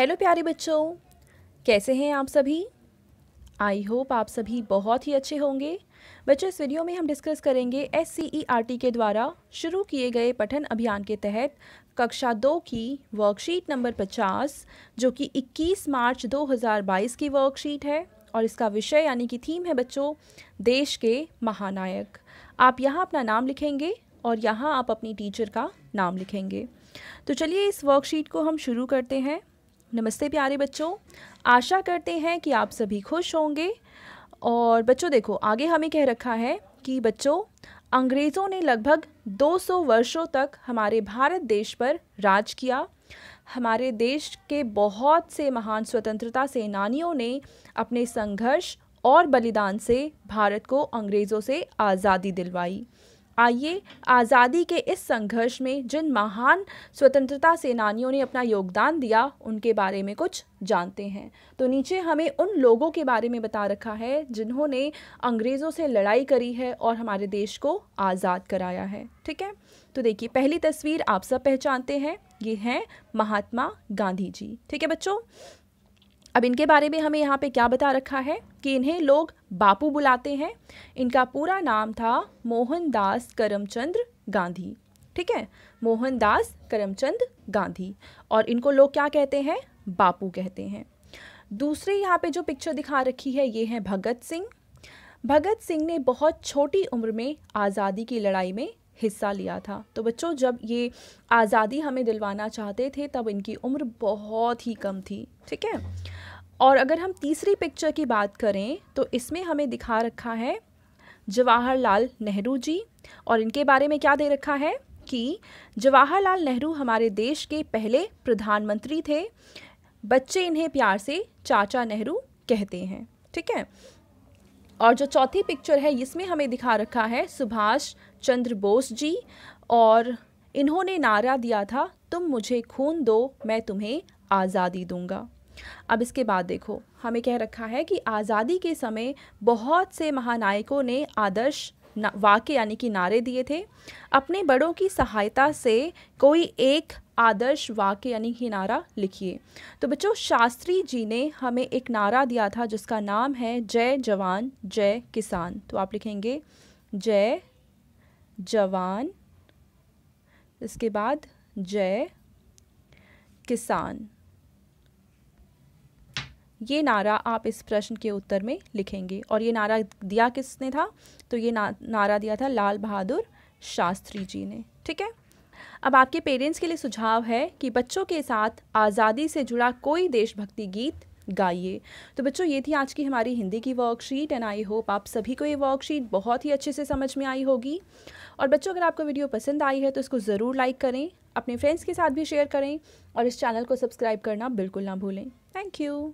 hello प्यारे बच्चों कैसे हैं आप सभी आई होप आप सभी बहुत ही अच्छे होंगे बच्चों इस वीडियो में हम डिस्कस करेंगे S C E R T के द्वारा शुरू किए गए पठन अभियान के तहत कक्षा दो की वर्कशीट नंबर पचास जो कि 21 मार्च 2022 की वर्कशीट है और इसका विषय यानी कि थीम है बच्चों देश के महानायक आप यहाँ अपना नाम लिखेंगे और यहाँ आप अपनी टीचर का नाम लिखेंगे तो चलिए इस वर्कशीट को हम शुरू करते हैं नमस्ते प्यारे बच्चों आशा करते हैं कि आप सभी खुश होंगे और बच्चों देखो आगे हमें कह रखा है कि बच्चों अंग्रेज़ों ने लगभग 200 वर्षों तक हमारे भारत देश पर राज किया हमारे देश के बहुत से महान स्वतंत्रता सेनानियों ने अपने संघर्ष और बलिदान से भारत को अंग्रेज़ों से आज़ादी दिलवाई आइए आज़ादी के इस संघर्ष में जिन महान स्वतंत्रता सेनानियों ने अपना योगदान दिया उनके बारे में कुछ जानते हैं तो नीचे हमें उन लोगों के बारे में बता रखा है जिन्होंने अंग्रेज़ों से लड़ाई करी है और हमारे देश को आज़ाद कराया है ठीक है तो देखिए पहली तस्वीर आप सब पहचानते हैं ये हैं महात्मा गांधी जी ठीक है बच्चों अब इनके बारे में हमें यहाँ पे क्या बता रखा है कि इन्हें लोग बापू बुलाते हैं इनका पूरा नाम था मोहनदास करमचंद्र गांधी ठीक है मोहनदास करमचंद गांधी और इनको लोग क्या कहते हैं बापू कहते हैं दूसरे यहाँ पे जो पिक्चर दिखा रखी है ये है भगत सिंह भगत सिंह ने बहुत छोटी उम्र में आज़ादी की लड़ाई में हिस्सा लिया था तो बच्चों जब ये आज़ादी हमें दिलवाना चाहते थे तब इनकी उम्र बहुत ही कम थी ठीक है और अगर हम तीसरी पिक्चर की बात करें तो इसमें हमें दिखा रखा है जवाहरलाल नेहरू जी और इनके बारे में क्या दे रखा है कि जवाहरलाल नेहरू हमारे देश के पहले प्रधानमंत्री थे बच्चे इन्हें प्यार से चाचा नेहरू कहते हैं ठीक है और जो चौथी पिक्चर है इसमें हमें दिखा रखा है सुभाष चंद्र बोस जी और इन्होंने नारा दिया था तुम मुझे खून दो मैं तुम्हें आज़ादी दूंगा अब इसके बाद देखो हमें कह रखा है कि आज़ादी के समय बहुत से महानायकों ने आदर्श वाक्य यानी कि नारे दिए थे अपने बड़ों की सहायता से कोई एक आदर्श वाक्य यानी कि नारा लिखिए तो बच्चों शास्त्री जी ने हमें एक नारा दिया था जिसका नाम है जय जवान जय किसान तो आप लिखेंगे जय जवान इसके बाद जय किसान ये नारा आप इस प्रश्न के उत्तर में लिखेंगे और ये नारा दिया किसने था तो ये ना, नारा दिया था लाल बहादुर शास्त्री जी ने ठीक है अब आपके पेरेंट्स के लिए सुझाव है कि बच्चों के साथ आज़ादी से जुड़ा कोई देशभक्ति गीत गाइए तो बच्चों ये थी आज की हमारी हिंदी की वर्कशीट एंड आई होप आप सभी को ये वर्कशीट बहुत ही अच्छे से समझ में आई होगी और बच्चों अगर आपको वीडियो पसंद आई है तो इसको ज़रूर लाइक करें अपने फ्रेंड्स के साथ भी शेयर करें और इस चैनल को सब्सक्राइब करना बिल्कुल ना भूलें थैंक यू